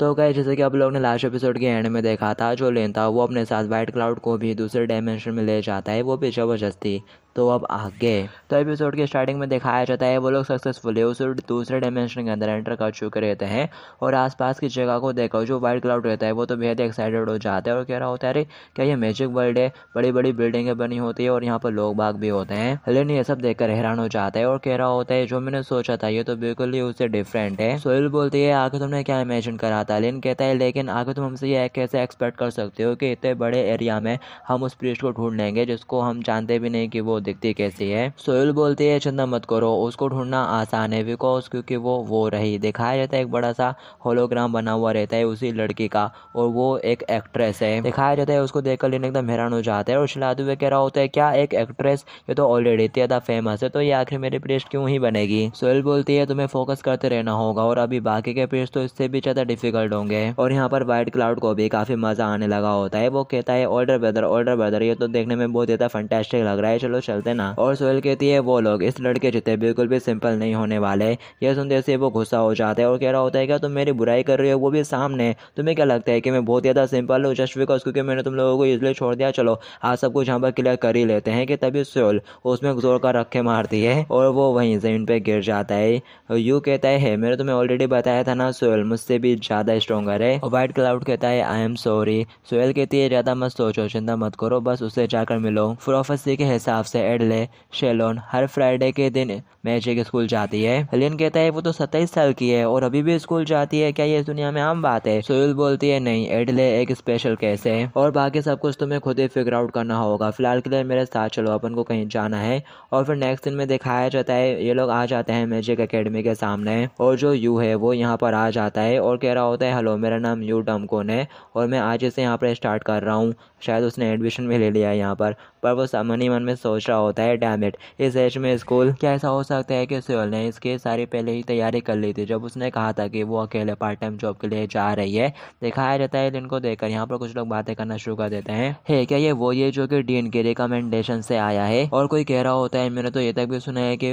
तो गए जैसे कि आप लोग ने लास्ट एपिसोड के एंड में देखा था जो लेन था वो अपने साथ व्हाइट क्लाउड को भी दूसरे डायमेंशन में ले जाता है वो भी ज़बरदस्ती तो अब आगे तो एपिसोड के स्टार्टिंग में दिखाया जाता है वो लोग है उस दूसरे डायमेंशन के अंदर एंटर कर चुके रहते हैं और आसपास की जगह को देखो जो व्हाइट क्लाउड रहता है वो तो बेहद एक्साइटेड हो जाता है और कह रहा होता है अरे क्या ये मैजिक वर्ल्ड है बड़ी बड़ी बिल्डिंगें बनी होती है और यहाँ पर लोग बाग भी होते हैं लेकिन ये सब देखकर हैरान हो जाता है और कह रहा होता है जो मैंने सोचा था ये तो बिल्कुल ही उससे डिफरेंट है सोहिल बोलती है आगे तुमने क्या इमेजिन करा था लेकिन कहता है लेकिन आगे तुम हमसे ये कैसे एक्सपेक्ट कर सकते हो कि इतने बड़े एरिया में हम उस पृष्ठ को ढूंढ लेंगे जिसको हम जानते भी नहीं कि वो दिखती कैसी है सोयल बोलते है चिंता मत करो उसको ढूंढना आसान है बिकॉज क्योंकि वो वो रही दिखाया जाता है एक बड़ा सा होलोग्राम बना हुआ रहता है उसी लड़की का और वो एक एक्ट्रेस है दिखाया जाता है उसको देखकर लेने एकदम हैरान हो जाता है और चिल्लाते हुए कह रहा होता है क्या एक एक्ट्रेस ये तो ऑलरेडी इतनी ज़्यादा फेमस है तो ये आखिर मेरे पेज क्यों ही बनेगी सोयल बोलती है तुम्हें फोकस करते रहना होगा और अभी बाकी के पेज तो इससे भी ज़्यादा डिफिकल्ट होंगे और यहाँ पर व्हाइट क्लाउड को भी काफ़ी मज़ा आने लगा होता है वो कहता है ओल्डर ब्रदर ओल्डर ब्रदर ये तो देखने में बहुत ज़्यादा फंटेस्टिक लग रहा है चलो चलते ना और सोहेल कहती है वो लोग इस लड़के जितने बिल्कुल भी सिंपल नहीं होने वाले यह सुनते से वो गुस्सा हो जाता है और कह रहा होता है क्या तुम मेरी बुराई कर रही हो वो भी सामने तुम्हें क्या लगता है कि मैं बहुत ज़्यादा सिंपल हूँ जस्ट बिकॉज क्योंकि मैंने तुम लोगों को इसलिए छोड़ दिया चलो आज सब कुछ यहाँ पर क्लियर कर ही लेते हैं कि तभी सोल उसमें जोर का रखे मारती है और वो वहीं ज़मीन पर गिर जाता है यू कहता है मैंने तुम्हें ऑलरेडी बताया था ना सोयल मुझसे भी ज़्यादा स्ट्रॉगर है और वाइट क्लाउड कहता है आई एम सॉरी सोयल कहती है ज़्यादा मत सोचो चिंता मत करो बस उससे जाकर मिलो फ्रोफसी के हिसाब से से एडले शेलोन हर फ्राइडे के दिन मैजिक स्कूल जाती है हेलियन कहता है वो तो सत्ताईस साल की है और अभी भी स्कूल जाती है क्या ये दुनिया में आम बात है सोयल बोलती है नहीं एडले एक स्पेशल केस है और बाकी सब कुछ तुम्हें खुद ही फिगर आउट करना होगा फिलहाल के लिए मेरे साथ चलो अपन को कहीं जाना है और फिर नेक्स्ट दिन में दिखाया जाता है ये लोग आ जाते हैं मैजिक अकेडमी के सामने और जो यू है वो यहाँ पर आ जाता है और कह रहा होता है हेलो मेरा नाम यू डमकोन है और मैं आज इसे यहाँ पर स्टार्ट कर रहा हूँ शायद उसने एडमिशन भी ले लिया है यहाँ पर पर वो सामान्य मन में सोच रहा होता है डैमेट इस एज में स्कूल क्या ऐसा हो सकता है कि सोयल ने इसके सारी पहले ही तैयारी कर ली थी जब उसने कहा था कि वो अकेले पार्ट टाइम जॉब के लिए जा रही है दिखाया जाता है इनको देखकर यहाँ पर कुछ लोग बातें करना शुरू कर देते हैं है क्या ये वो ये जो कि डीन के रिकमेंडेशन से आया है और कोई कह रहा होता है मैंने तो ये तक भी सुना है कि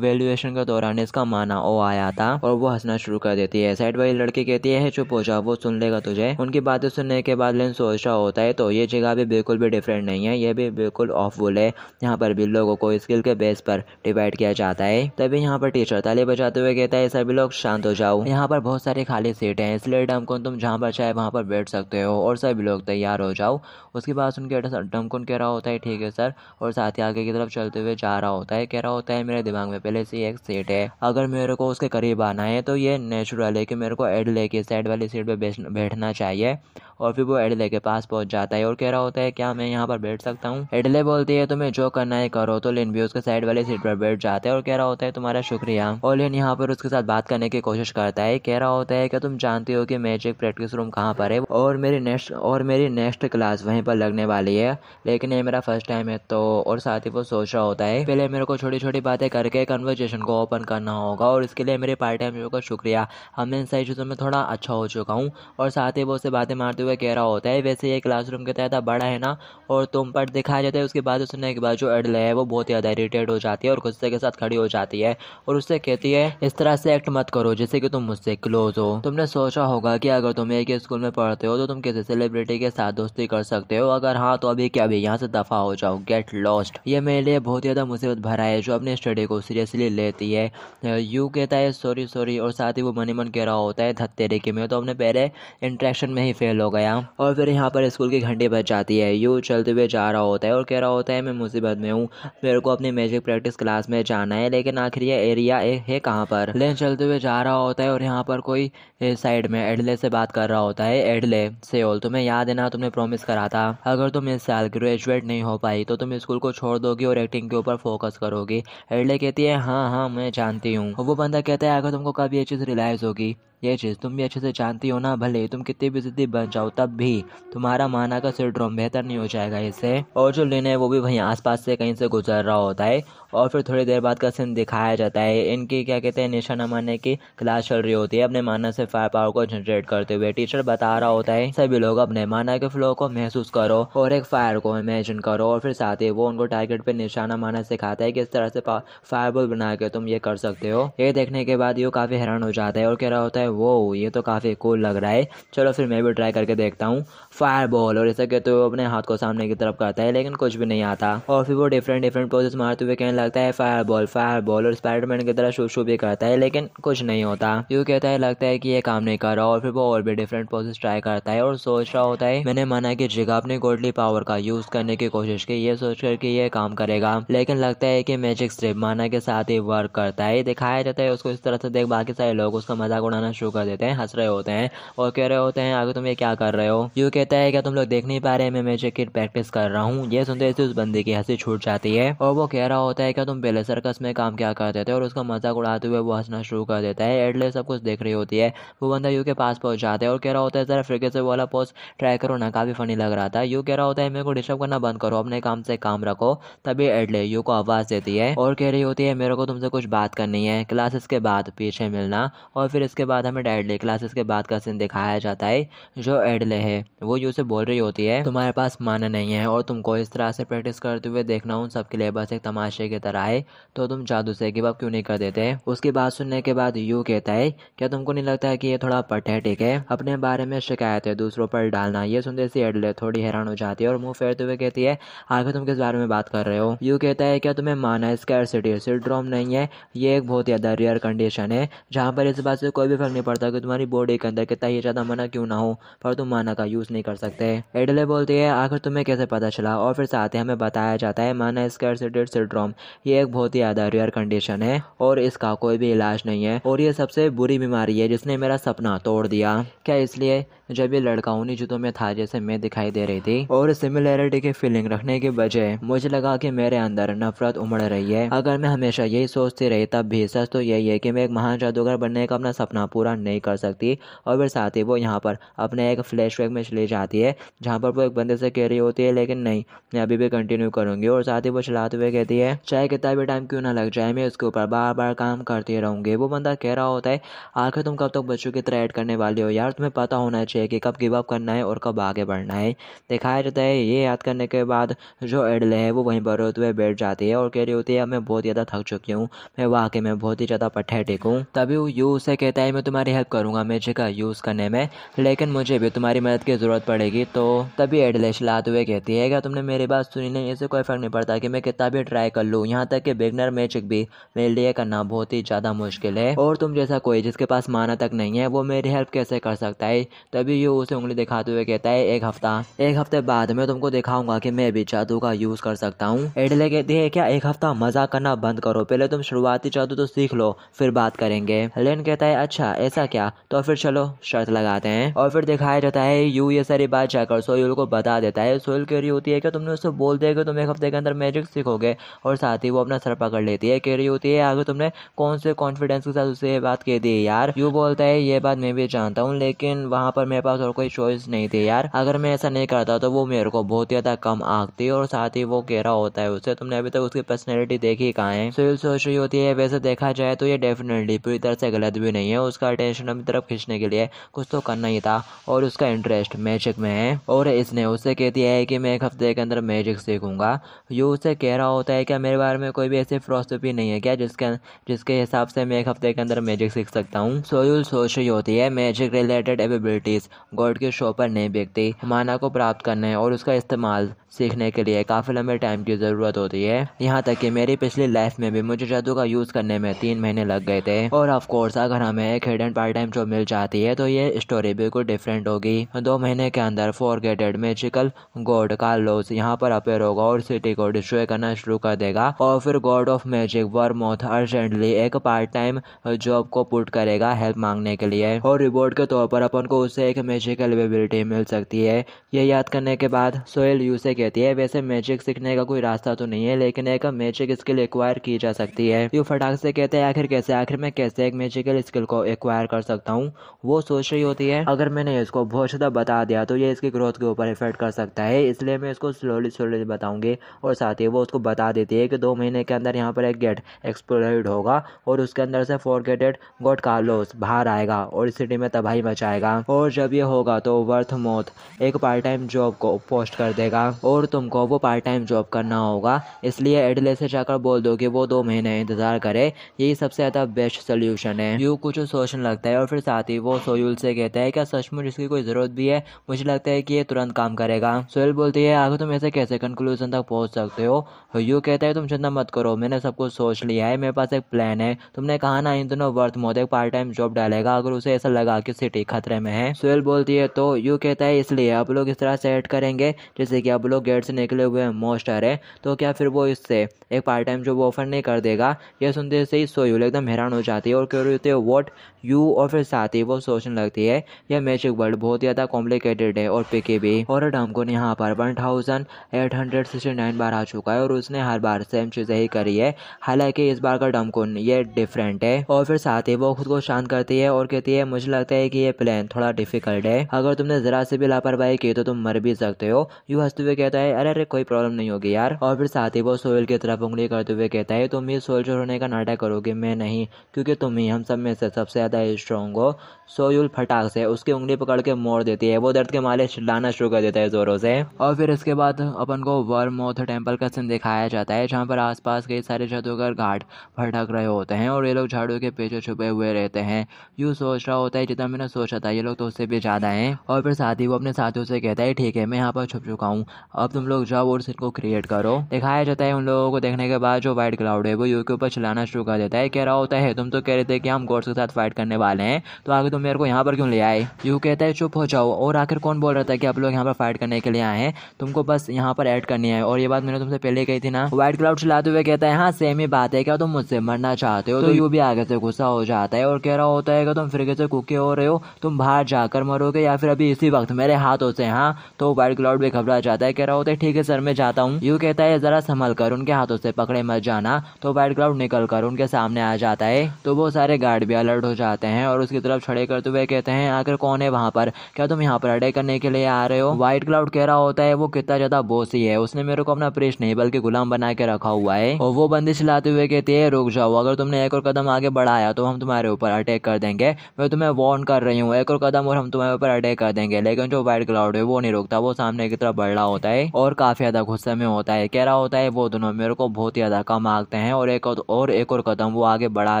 वेल्युएशन के दौरान इसका माना ओ आया था और वो हंसना शुरू कर देती है साइड वाली लड़की कहती है चुप हो जाओ वो सुन लेगा तुझे उनकी बातें सुनने के बाद लेन सोच रहा होता है तो ये जगह भी बिल्कुल भी डिफरेंट नहीं है ये भी बिल्कुल ऑफ वुल है यहाँ पर भी लोगों को स्किल के बेस पर डिवाइड किया जाता है तभी यहाँ पर टीचर ताली बजाते हुए कहता है सभी लोग शांत हो जाओ यहाँ पर बहुत सारी खाली सीट है इसलिए डमकुन तुम जहाँ पर चाहे वहाँ पर बैठ सकते हो और सभी लोग तैयार हो जाओ उसके बाद उनके डमकुन कह रहा होता है ठीक है सर और साथ ही आगे की तरफ चलते हुए जा रहा होता है कह रहा होता है मेरे दिमाग में पहले से एक सीट है अगर मेरे को उसके करीब आना है तो ये नेचुरल है कि मेरे को एड लेके साइड वाली सीट पर बैठना चाहिए और फिर वो एड लेके पास पहुंच जाता है और कह रहा होता है क्या मैं यहाँ पर बैठ सकता हूँ इडले बोलती है तुम्हें जो करना है करो तो लिन भी उसके साइड वाले सीट पर बैठ जाते हैं और कह रहा होता है तुम्हारा शुक्रिया और लिन यहाँ पर उसके साथ बात करने की कोशिश करता है कह रहा होता है कि तुम जानती हो कि मैजिक प्रैक्टिस रूम कहाँ पर है और मेरी नेक्स्ट और मेरी नेक्स्ट क्लास वहीं पर लगने वाली है लेकिन ये मेरा फर्स्ट टाइम है तो और साथ ही वो सोच रहा होता है पहले मेरे को छोटी छोटी बातें करके कन्वर्जेशन को ओपन करना होगा और इसके लिए मेरे पार्ट टाइम का शुक्रिया हमने इन सारी चीज़ों में थोड़ा अच्छा हो चुका हूँ और साथ ही वो उससे बातें मारते हुए कह रहा होता है वैसे ये क्लासरूम के तहत बड़ा है ना और तुम पर दिखा जाता है उसके बाद उसने एक बार जो अडल है वो बहुत ज़्यादा इरीटेट हो जाती है और गुस्से के साथ खड़ी हो जाती है और उससे कहती है इस तरह से एक्ट मत करो जैसे कि तुम मुझसे क्लोज हो तुमने सोचा होगा कि अगर तुम एक स्कूल में पढ़ते हो तो तुम किसी सेलिब्रिटी के साथ दोस्ती कर सकते हो अगर हाँ तो अभी क्या यहाँ से दफ़ा हो जाओ गेट लॉस्ट ये मेरे लिए बहुत ज़्यादा मुसीबत भरा है जो अपने स्टडी को सीरियसली लेती है यू कहता है सॉरी सॉरी और साथ ही वो मनी मन कह रहा होता है धत्ते रेखे में तो अपने पहले इंट्रैक्शन में ही फेल हो गया और फिर यहाँ पर स्कूल की घंटी बच जाती है यू चलते हुए जा रहा होता है और कह रहा होता है मैं मुसीबत में हूँ मेरे को अपनी मैजिक प्रैक्टिस क्लास में जाना है लेकिन आखिर ये एरिया है कहाँ पर लेन चलते हुए जा रहा होता है और यहाँ पर कोई साइड में एडले से बात कर रहा होता है एडले से सेओल तुम्हें याद है ना तुमने प्रॉमिस करा था अगर तुम इस साल ग्रेजुएट नहीं हो पाई तो तुम स्कूल को छोड़ दोगी और एक्टिंग के ऊपर फोकस करोगी एडले कहती है हाँ हाँ मैं जानती हूँ वो बंदा कहता है अगर तुमको कभी ये चीज़ रिलाइज़ होगी ये चीज़ तुम भी अच्छे से जानती हो ना भले तुम कितनी भी जिद्दी बन जाओ तब भी तुम्हारा माना का सिंड्रोम बेहतर नहीं हो जाएगा इससे और जो जो लेन है वो भी वहीं आसपास से कहीं से गुजर रहा होता है और फिर थोड़ी देर बाद का सीन दिखाया जाता है इनकी क्या कहते हैं निशा नमाने की क्लास चल रही होती है अपने माना से फायर पावर को जनरेट करते हुए टीचर बता रहा होता है सभी लोग अपने माना के फ्लो को महसूस करो और एक फायर को इमेजिन करो और फिर साथ ही वो उनको टारगेट पे निशाना मारना सिखाता है कि इस तरह से फायर बॉल बना के तुम ये कर सकते हो ये देखने के बाद ये काफ़ी हैरान हो जाता है और कह रहा होता है वो ये तो काफ़ी कूल लग रहा है चलो फिर मैं भी ट्राई करके देखता हूँ फायर बॉल और ऐसा कहते हुए अपने हाथ को सामने की तरफ करता है लेकिन कुछ भी नहीं आता और फिर वो डिफरेंट डिफरेंट पोजेस मारते हुए कहने लगता है फायर बॉल फायर बॉल और स्पाइडरमैन की तरह शुभ शुभ भी करता है लेकिन कुछ नहीं होता यू कहता है लगता है कि ये काम नहीं कर रहा और फिर वो और भी डिफरेंट प्रोसेस ट्राई करता है और सोच रहा होता है मैंने माना की जगह अपने गोडली पावर का यूज करने की कोशिश की ये सोच कि ये काम करेगा लेकिन लगता है की मैजिक स्ट्रिप माना के साथ ही वर्क करता है दिखाया जाता है उसको इस तरह से देख बाकी सारे लोग उसका मजाक उड़ाना शुरू कर देते हैं हंस रहे होते हैं और कह रहे होते हैं आगे तुम ये क्या कर रहे हो यू कहता है क्या तुम लोग देख नहीं पा रहे मैं मैजिक की प्रैक्टिस कर रहा हूँ ये सुनते उस बंदी की हंसी छूट जाती है और वो कह रहा होता है क्या तुम पहले सर्कस में काम क्या करते थे और उसका मजाक उड़ाते हुए वो हंसना शुरू कर देता है एडले सब कुछ देख रही होती है वो बंदा यू के पास पहुँच जाता है और कह रहा होता है ज़रा फ्रिगे से वाला पोस्ट ट्राई करो ना काफ़ी फनी लग रहा था यू कह रहा होता है मेरे को डिस्टर्ब करना बंद करो अपने काम से काम रखो तभी एडले यू को आवाज़ देती है और कह रही होती है मेरे को तुमसे कुछ बात करनी है क्लासेस के बाद पीछे मिलना और फिर इसके बाद हमें डेडले क्लासेस के बाद का सीन दिखाया जाता है जो एडले है वो यू से बोल रही होती है तुम्हारे पास माना नहीं है और तुमको इस तरह से प्रैक्टिस करते हुए देखना उन सबके लिए बस एक तमाशे के बेहतर आए तो तुम जादू से गिव अप क्यों नहीं कर देते उसकी बात सुनने के बाद यू कहता है क्या तुमको नहीं लगता है कि ये थोड़ा पटेटिक है अपने बारे में शिकायत है दूसरों पर डालना ये सुनते सी एडले थोड़ी हैरान हो जाती है और मुंह फेरते हुए कहती है आखिर तुम किस बारे में बात कर रहे हो यू कहता है क्या तुम्हें माना है स्कैरसिटी सिड्रोम नहीं है ये एक बहुत ज़्यादा रेयर कंडीशन है जहाँ पर इस बात से कोई भी फर्क नहीं पड़ता कि तुम्हारी बॉडी के अंदर कितना ही ज़्यादा मना क्यों ना हो पर तुम माना का यूज़ नहीं कर सकते एडले बोलती है आखिर तुम्हें कैसे पता चला और फिर साथ ही हमें बताया जाता है माना स्कैर सिड्रोम ये एक बहुत ही आधार कंडीशन है और इसका कोई भी इलाज नहीं है और ये सबसे बुरी बीमारी है जिसने मेरा सपना तोड़ दिया क्या इसलिए जब ये लड़का उन्हीं जूतों में था जैसे मैं दिखाई दे रही थी और सिमिलैरिटी की फीलिंग रखने के बजे मुझे लगा कि मेरे अंदर नफरत उमड़ रही है अगर मैं हमेशा यही सोचती रही तब भी सच तो यही है कि मैं एक महान जादूगर बनने का अपना सपना पूरा नहीं कर सकती और फिर साथ ही वो यहाँ पर अपने एक बैक में चली जाती है जहाँ पर वो एक बंदे से कह रही होती है लेकिन नहीं मैं अभी भी कंटिन्यू करूँगी और साथ ही वो चलाते हुए कहती है चाहे कितना भी टाइम क्यों ना लग जाए मैं उसके ऊपर बार बार काम करते रहूँगी वो बंदा कह रहा होता है आखिर तुम कब तक तो बच्चों की तरह ऐड करने वाले हो यार तुम्हें पता होना चाहिए कि कब गिव अप करना है और कब आगे बढ़ना है दिखाया जाता है ये याद करने के बाद जो एडल है वो वहीं पर होते हुए बैठ जाती है और कह रही होती है अब मैं बहुत ज़्यादा थक चुकी हूँ मैं वाकई में बहुत ही ज़्यादा पथेटिक हूँ तभी वो यू उसे कहता है मैं तुम्हारी हेल्प करूँगा मैजिक का यूज़ करने में लेकिन मुझे भी तुम्हारी मदद की ज़रूरत पड़ेगी तो तभी एडले चलाते हुए कहती है क्या तुमने मेरी बात सुनी नहीं इससे कोई फ़र्क नहीं पड़ता कि मैं कितना भी ट्राई कर लूँ हूँ यहाँ तक कि बिगनर मैच भी मेरे लिए करना बहुत ही ज़्यादा मुश्किल है और तुम जैसा कोई जिसके पास माना तक नहीं है वो मेरी हेल्प कैसे कर सकता है तभी यू उसे उंगली दिखाते हुए कहता है एक हफ्ता एक हफ्ते बाद में तुमको दिखाऊंगा कि मैं भी जादू का यूज़ कर सकता हूँ एडले कहती है क्या एक हफ्ता मजाक करना बंद करो पहले तुम शुरुआती जादू तो सीख लो फिर बात करेंगे लेन कहता है अच्छा ऐसा क्या तो फिर चलो शर्त लगाते हैं और फिर दिखाया जाता है यू ये सारी बात जाकर सोयल को बता देता है सोयल कह रही होती है कि तुमने उससे बोल दिया कि तुम एक हफ्ते के अंदर मैजिक सीखोगे और साथ आती है वो अपना सर पकड़ लेती है कह रही होती है अगर तुमने कौन से कॉन्फिडेंस के साथ उसे ये बात कह दी यार यू बोलता है ये बात मैं भी जानता हूँ लेकिन वहाँ पर मेरे पास और कोई चॉइस नहीं थी यार अगर मैं ऐसा नहीं करता तो वो मेरे को बहुत ज़्यादा कम आंकती और साथ ही वो कह रहा होता है उसे तुमने अभी तक तो उसकी पर्सनैलिटी देखी कहा है सुनील सोच रही होती है वैसे देखा जाए तो ये डेफिनेटली पूरी तरह से गलत भी नहीं है उसका अटेंशन अपनी तरफ खींचने के लिए कुछ तो करना ही था और उसका इंटरेस्ट मैजिक में है और इसने उससे कहती है कि मैं एक हफ्ते के अंदर मैजिक सीखूंगा यू उसे कह रहा होता है कि मेरे बारे में कोई भी ऐसी फिलोसफी नहीं है क्या जिसके अं-, जिसके हिसाब से मैं एक हफ्ते के अंदर मैजिक सीख सकता हूँ सोयुल सोच रही होती है मैजिक रिलेटेड एबिलिटीज़ गॉड के शो पर नहीं बिकती माना को प्राप्त करने और उसका इस्तेमाल सीखने के लिए काफ़ी लंबे टाइम की ज़रूरत होती है यहाँ तक कि मेरी पिछली लाइफ में भी मुझे जादू का यूज़ करने में तीन महीने लग गए थे और कोर्स अगर हमें एक हिडन पार्ट टाइम जॉब मिल जाती है तो ये स्टोरी बिल्कुल डिफरेंट होगी दो महीने के अंदर forgotten magical god Carlos यहाँ पर अपेयर होगा और सिटी को डिस्ट्रॉय करना शुरू कर देगा और फिर god of magic Wormoth urgently एक पार्ट टाइम जॉब को पुट करेगा हेल्प मांगने के लिए और रिवॉर्ड के तौर पर अपन को उससे एक मैजिकल एबिलिटी मिल सकती है ये याद करने के बाद सोहेल यू से कहती है वैसे मैजिक सीखने का कोई रास्ता तो नहीं है लेकिन एक मैजिक स्किल एक्वायर की जा सकती है यू फटाक से कहते हैं आखिर कैसे आखिर मैं कैसे एक मैजिकल स्किल को एक्वायर कर सकता हूँ वो सोच रही होती है अगर मैंने इसको बहुत ज़्यादा बता दिया तो ये इसकी ग्रोथ के ऊपर इफेक्ट कर सकता है इसलिए मैं इसको स्लोली स्लोली बताऊंगी और साथ ही वो उसको बता देती है कि दो महीने के अंदर यहाँ पर एक गेट एक्सप्लोइड होगा और उसके अंदर से फोर गेटेड गोट कार्लोस बाहर आएगा और सिटी में तबाही मचाएगा और जब ये होगा तो वर्थ मोथ एक पार्ट टाइम जॉब को पोस्ट कर देगा और तुमको वो पार्ट टाइम जॉब करना होगा इसलिए एडले से जाकर बोल दो कि वो दो महीने इंतज़ार करे यही सबसे ज़्यादा बेस्ट सोल्यूशन है यू कुछ सोचने लगता है और फिर साथ ही वो सोयूल से कहता है क्या सचमुच इसकी कोई ज़रूरत भी है मुझे लगता है कि ये तुरंत काम करेगा सोयल बोलती है आगे तुम ऐसे कैसे कंक्लूजन तक पहुंच सकते हो यू कहता है तुम चिंता मत करो मैंने सब कुछ सोच लिया है मेरे पास एक प्लान है तुमने कहा ना इन दोनों Wormoth part time job डालेगा अगर उसे ऐसा लगा कि सिटी खतरे में है सुहेल बोलती है तो यू कहता है इसलिए आप लोग इस तरह सेट करेंगे जैसे कि आप लोग गेट से निकले हुए मोस्टर है तो क्या फिर वो इससे एक पार्ट टाइम जॉब ऑफर नहीं कर देगा यह सुनते से ही सोयूल एकदम हैरान हो जाती है और क्यों रही होती है वॉट यू और फिर साथ ही वो सोचने लगती है यह मैजिक वर्ल्ड बहुत ज़्यादा कॉम्प्लिकेटेड है और पिके भी और डामकोन यहाँ पर one thousand eight hundred sixty nine बार आ चुका है और उसने हर बार सेम चीज़ें ही करी है हालांकि इस बार का डमकुन ये डिफरेंट है और फिर साथ ही वो खुद को शांत करती है और कहती है मुझे लगता है कि ये प्लान थोड़ा डिफिकल्ट है अगर तुमने ज़रा से भी लापरवाही की तो तुम मर भी सकते हो यू हंसते हुए कहता है अरे अरे कोई प्रॉब्लम नहीं होगी यार और फिर साथ ही वो सोहेल की तरफ उंगली करते हुए कहता है तुम ही सोल्जर होने का नाटक करोगे मैं नहीं क्योंकि तुम ही हम सब में से सबसे ज़्यादा स्ट्रॉन्ग हो सोयुल फटाक से उसकी उंगली पकड़ के मोड़ देती है वो दर्द के माले चिल्लाना शुरू कर देता है ज़ोरों से और फिर इसके बाद अपन को वर्म मोथ टेम्पल का सीन दिखाया जाता है जहाँ जहाँ पर आसपास कई सारे जादूगर घाट भटक रहे होते हैं और ये लोग झाड़ू के पीछे छुपे हुए रहते हैं यूँ सोच रहा होता है जितना मैंने सोचा था ये लोग तो उससे भी ज़्यादा हैं और फिर साथ ही वो अपने साथियों से कहता है ठीक है मैं यहाँ पर छुप चुका हूँ अब तुम लोग जाओ और इनको क्रिएट करो दिखाया जाता है उन लोगों को देखने के बाद जो वाइट क्लाउड है वो यू के ऊपर चलाना शुरू कर देता है कह रहा होता है तुम तो कह रहे थे कि हम गोड्स के साथ फाइट करने वाले हैं तो आगे तुम मेरे को यहाँ पर क्यों ले आए यू कहता है चुप हो जाओ और आखिर कौन बोल रहा था कि आप लोग यहाँ पर फाइट करने के लिए आए हैं तुमको बस यहाँ पर ऐड करनी है और ये बात मैंने तुमसे पहले कही थी ना व्हाइट क्लाउड चलाते हुए कहता है हाँ सेम ही बात है क्या तुम मुझसे मरना चाहते हो तो, तो यू भी आगे से गुस्सा हो जाता है और कह रहा होता है कि तुम फिर से कुके हो रहे हो तुम बाहर जाकर मरोगे या फिर अभी इसी वक्त मेरे हाथों से हाँ तो वाइट क्लाउड भी घबरा जाता है कह रहा होता है ठीक है सर मैं जाता हूँ यू कहता है जरा संभल कर उनके हाथों से पकड़े मत जाना तो व्हाइट क्लाउड निकल कर उनके सामने आ जाता है तो वो सारे गार्ड भी अलर्ट हो जाते हैं और उसकी तरफ छड़े करते हुए कहते हैं आखिर कौन है वहाँ पर क्या तुम यहाँ पर अडे करने के लिए आ रहे हो व्हाइट क्लाउड कह रहा होता है वो कितना ज़्यादा बोसी है उसने मेरे को अपना प्रेस नहीं बल्कि गुलाम बना के रखा रखा हुआ है और वो बंदी चलाते हुए कहते हैं रुक जाओ अगर तुमने एक और कदम आगे बढ़ाया तो हम तुम्हारे ऊपर अटैक कर देंगे मैं तुम्हें वार्न कर रही हूँ एक और कदम और हम तुम्हारे ऊपर अटैक कर देंगे लेकिन जो व्हाइट क्लाउड है वो नहीं रुकता वो सामने की तरफ बढ़ रहा होता है और काफ़ी ज़्यादा गुस्से में होता है कह रहा होता है वो दोनों मेरे को बहुत ही ज़्यादा कम आगते हैं और एक और एक और कदम वो आगे बढ़ा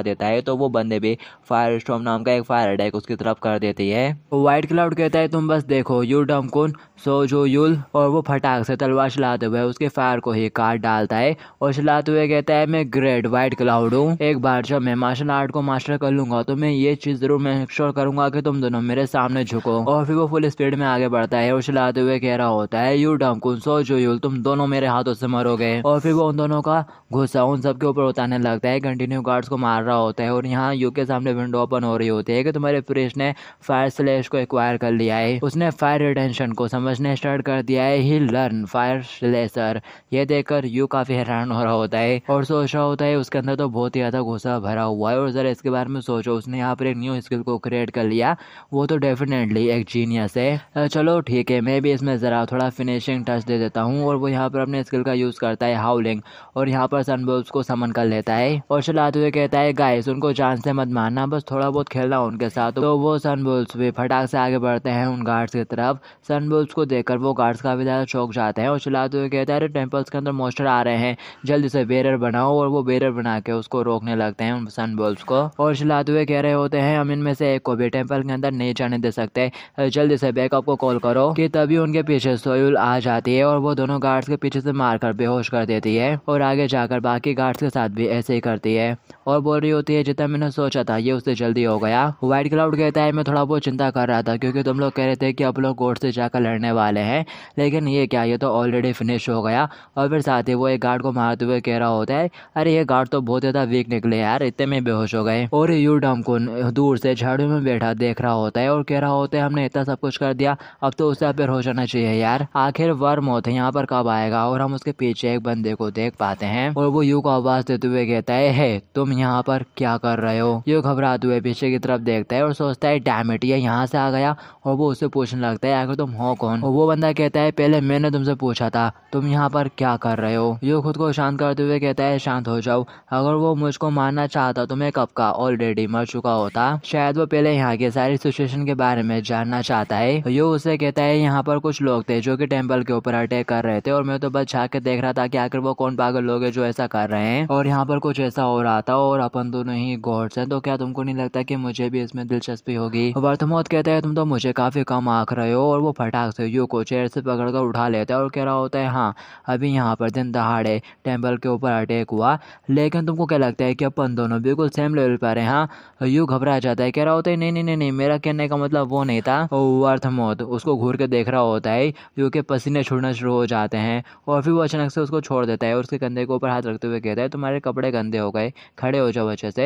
देता है तो वो बंदे भी फायर स्टॉम नाम का एक फायर अटैक उसकी तरफ कर देती है व्हाइट क्लाउड कहता है तुम बस देखो यू डमकुन सो जो युल और वो फटाक से तलवार चलाते हुए उसके फायर को ही काट डालता है और चलाते हुए कहता है मैं ग्रेट व्हाइट क्लाउड हूँ एक बार जब मैं मार्शल आर्ट को मास्टर कर लूंगा तो मैं ये चीज़ जरूर मेक श्योर करूंगा कि तुम दोनों मेरे सामने झुको और फिर वो फुल स्पीड में आगे बढ़ता है और चलाते हुए कह रहा होता है यू डमकुन सो जो युल तुम दोनों मेरे हाथों से मरोगे और फिर वो उन दोनों का गुस्सा उन सबके ऊपर उतारने लगता है कंटिन्यू गार्ड्स को मार रहा होता है और यहाँ यू के सामने विंडो ओपन हो रही होती है कि तुम्हारे फ्रिज ने फायर स्लेश को एक्वायर कर लिया है उसने फायर रिटेंशन को समझ समझने स्टार्ट कर दिया है ही लर्न फायर स्लेसर ये देखकर यू काफ़ी हैरान हो रहा होता है और सोच रहा होता है उसके अंदर तो बहुत ही ज़्यादा गुस्सा भरा हुआ है और ज़रा इसके बारे में सोचो उसने यहाँ पर एक न्यू स्किल को क्रिएट कर लिया वो तो डेफिनेटली एक जीनियस है चलो ठीक है मैं भी इसमें ज़रा थोड़ा फिनिशिंग टच दे देता हूँ और वो यहाँ पर अपने स्किल का यूज़ करता है हाउलिंग और यहाँ पर सनबल्ब को समन कर लेता है और चलाते हुए कहता है गाइस उनको जान से मत मारना बस थोड़ा बहुत खेलना उनके साथ तो वो सनबुल्स भी फटाक से आगे बढ़ते हैं उन गार्ड्स की तरफ सनबुल्स उसको देखकर वो गार्ड्स काफ़ी ज़्यादा चौक जाते हैं और चलाते हुए कहते हैं अरे टेम्पल्स के अंदर मोस्टर आ रहे हैं जल्दी से बेरर बनाओ और वो बेरर बना के उसको रोकने लगते हैं उन सन सनबल्ब्स को और चलाते हुए कह रहे होते हैं हम इनमें से एक को भी टेम्पल के अंदर नहीं जाने दे सकते जल्दी से बैकअप को कॉल करो कि तभी उनके पीछे सोयुल आ जाती है और वो दोनों गार्ड्स के पीछे से मारकर बेहोश कर देती है और आगे जाकर बाकी गार्ड्स के साथ भी ऐसे ही करती है और बोल रही होती है जितना मैंने सोचा था ये उससे जल्दी हो गया व्हाइट क्लाउड कहता है मैं थोड़ा बहुत चिंता कर रहा था क्योंकि तुम लोग कह रहे थे कि अब लोग कोर्ट से जाकर लड़ने वाले हैं लेकिन ये क्या ये तो ऑलरेडी फिनिश हो गया और फिर साथ ही वो एक गार्ड को मारते हुए कह रहा होता है अरे ये गार्ड तो बहुत ज़्यादा वीक निकले यार इतने में बेहोश हो गए और यू को दूर से झाड़ू में बैठा देख रहा होता है और कह रहा होता है हमने इतना सब कुछ कर दिया अब तो उससे फिर हो जाना चाहिए यार आखिर वर्म होते यहाँ पर कब आएगा और हम उसके पीछे एक बंदे को देख पाते हैं और वो यू को आवाज़ देते हुए कहता है तुम यहाँ पर क्या कर रहे हो ये घबराते हुए पीछे की तरफ देखता है और सोचता है डैमेट ये यहाँ से आ गया और वो उससे पूछने लगता है आखिर तुम हो कौन और वो बंदा कहता है पहले मैंने तुमसे पूछा था तुम यहाँ पर क्या कर रहे हो ये खुद को शांत करते हुए कहता है शांत हो जाओ अगर वो मुझको मारना चाहता तो मैं कब का ऑलरेडी मर चुका होता शायद वो पहले यहाँ के सारी सिचुएशन के बारे में जानना चाहता है यो उसे कहता है यहाँ पर कुछ लोग थे जो की टेम्पल के ऊपर अटैक कर रहे थे और मैं तो बस झाक के देख रहा था की आखिर वो कौन पागल लोग है जो ऐसा कर रहे हैं और यहाँ पर कुछ ऐसा हो रहा था और अपन दोनों ही गॉड्स हैं तो क्या तुमको नहीं लगता कि मुझे भी इसमें दिलचस्पी होगी वर्तमोत कहता है तुम तो मुझे काफ़ी कम आंख रहे हो और वो फटाक से यू को चेयर से पकड़कर उठा लेता है और कह रहा होता है हाँ अभी यहाँ पर दिन दहाड़े टेम्पल के ऊपर अटैक हुआ लेकिन तुमको क्या लगता है कि अपन दोनों बिल्कुल सेम लेवल पर है हाँ यू घबरा जाता है कह रहा होता है नहीं नहीं नहीं नहीं मेरा कहने का मतलब वो नहीं था वर्थमोत उसको घूर के देख रहा होता है यू के पसीने छुड़ना शुरू हो जाते हैं और फिर वो अचानक से उसको छोड़ देता है उसके कंधे के ऊपर हाथ रखते हुए कहता है तुम्हारे कपड़े गंदे हो गए खड़े खड़े हो जाओ अच्छे से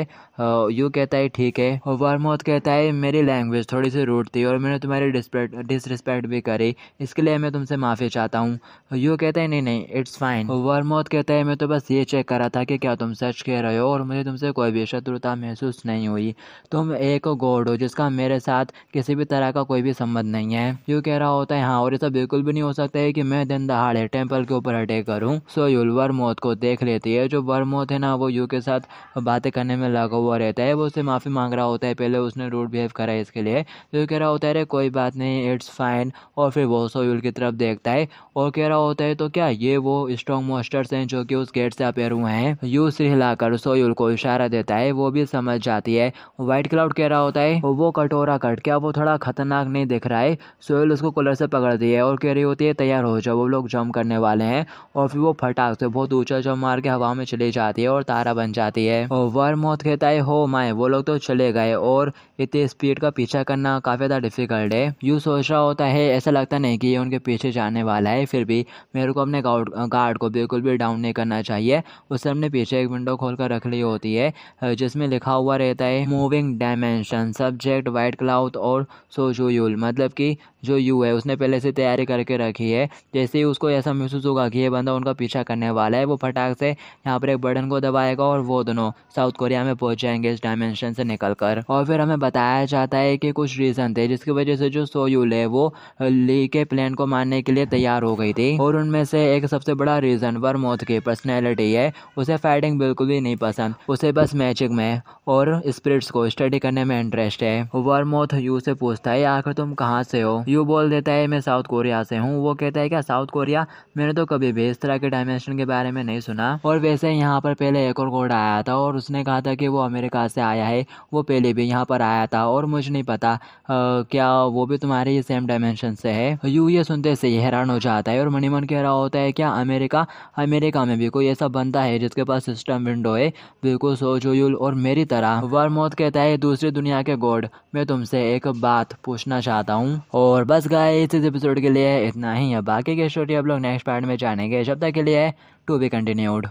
यू कहता है ठीक है और वर्मोथ कहता है मेरी लैंग्वेज थोड़ी सी रूट थी और मैंने तुम्हारी डिसरिस्पेक्ट भी करी इसके लिए मैं तुमसे माफ़ी चाहता हूँ यू कहता है नहीं नहीं इट्स फाइन वर्मोथ कहता है मैं तो बस ये चेक करा था कि क्या तुम सच कह रहे हो और मुझे तुमसे कोई भी शत्रुता महसूस नहीं हुई तुम एक गोड हो जिसका मेरे साथ किसी भी तरह का कोई भी संबंध नहीं है यू कह रहा होता है हाँ और ऐसा बिल्कुल भी नहीं हो सकता है कि मैं दिन दहाड़े टेम्पल के ऊपर अटैक करूँ सो यूल वर्मोथ को देख लेती है जो वर्मोथ है ना वो यू के साथ बातें करने में लगा हुआ रहता है वो उससे माफ़ी मांग रहा होता है पहले उसने रूड बिहेव करा है इसके लिए तो कह रहा होता है अरे कोई बात नहीं इट्स फाइन और फिर वो सोयूल की तरफ देखता है और कह रहा होता है तो क्या ये वो स्ट्रॉन्ग मोस्टर्स हैं जो कि उस गेट से अपेयर हुए हैं यू से हिलाकर सोयूल को इशारा देता है वो भी समझ जाती है वाइट क्लाउड कह रहा होता है वो कटोरा कट क्या वो थोड़ा खतरनाक नहीं दिख रहा है सोयल उसको कलर से पकड़ दिया है और कह रही होती है तैयार हो जाओ वो लोग जम करने वाले हैं और फिर वो फटाक से बहुत ऊंचा जम मार के हवा में चली जाती है और तारा बन जाती है मौत कहता है हो माए वो लोग तो चले गए और इतने स्पीड का पीछा करना काफ़ी ज़्यादा डिफिकल्ट है यूँ सोच रहा होता है ऐसा लगता नहीं कि ये उनके पीछे जाने वाला है फिर भी मेरे को अपने गार्ड को बिल्कुल भी डाउन नहीं करना चाहिए उससे हमने पीछे एक विंडो खोल कर रख ली होती है जिसमें लिखा हुआ रहता है moving dimension subject white cloth और सोचो यूल मतलब कि जो यू है उसने पहले से तैयारी करके रखी है जैसे ही उसको ऐसा महसूस होगा कि ये बंदा उनका पीछा करने वाला है वो फटाक से यहाँ पर एक बटन को दबाएगा और वो दोनों साउथ कोरिया में पहुंच जाएंगे इस डायमेंशन से निकल कर और फिर हमें बताया जाता है कि कुछ रीज़न थे जिसकी वजह से जो सोयूल है वो ली के प्लान को मारने के लिए तैयार हो गई थी और उनमें से एक सबसे बड़ा रीज़न मौत की पर्सनैलिटी है उसे फाइटिंग बिल्कुल भी नहीं पसंद उसे बस मैजिक में और स्प्रिट्स को स्टडी करने में इंटरेस्ट है मौत यू से पूछता है आखिर तुम कहाँ से हो यू बोल देता है मैं साउथ कोरिया से हूँ वो कहता है क्या साउथ कोरिया मैंने तो कभी भी इस तरह के डायमेंशन के बारे में नहीं सुना और वैसे यहाँ पर पहले एक और घोड़ा आया था और उसने कहा था कि वो अमेरिका से आया है वो पहले भी यहाँ पर आया था और मुझे नहीं पता आ, क्या वो भी तुम्हारे ही सेम डायमेंशन से है यू ये सुनते से हैरान हो जाता है और मन कह रहा होता है क्या अमेरिका अमेरिका में भी कोई ऐसा बनता है जिसके पास सिस्टम विंडो है बिल्कुल यूल और मेरी तरह मौत कहता है दूसरी दुनिया के गॉड मैं तुमसे एक बात पूछना चाहता हूँ और बस गाय इस एपिसोड के लिए इतना ही है बाकी की स्टोरी आप लोग नेक्स्ट पार्ट में जानेंगे जब तक के लिए टू बी कंटिन्यूड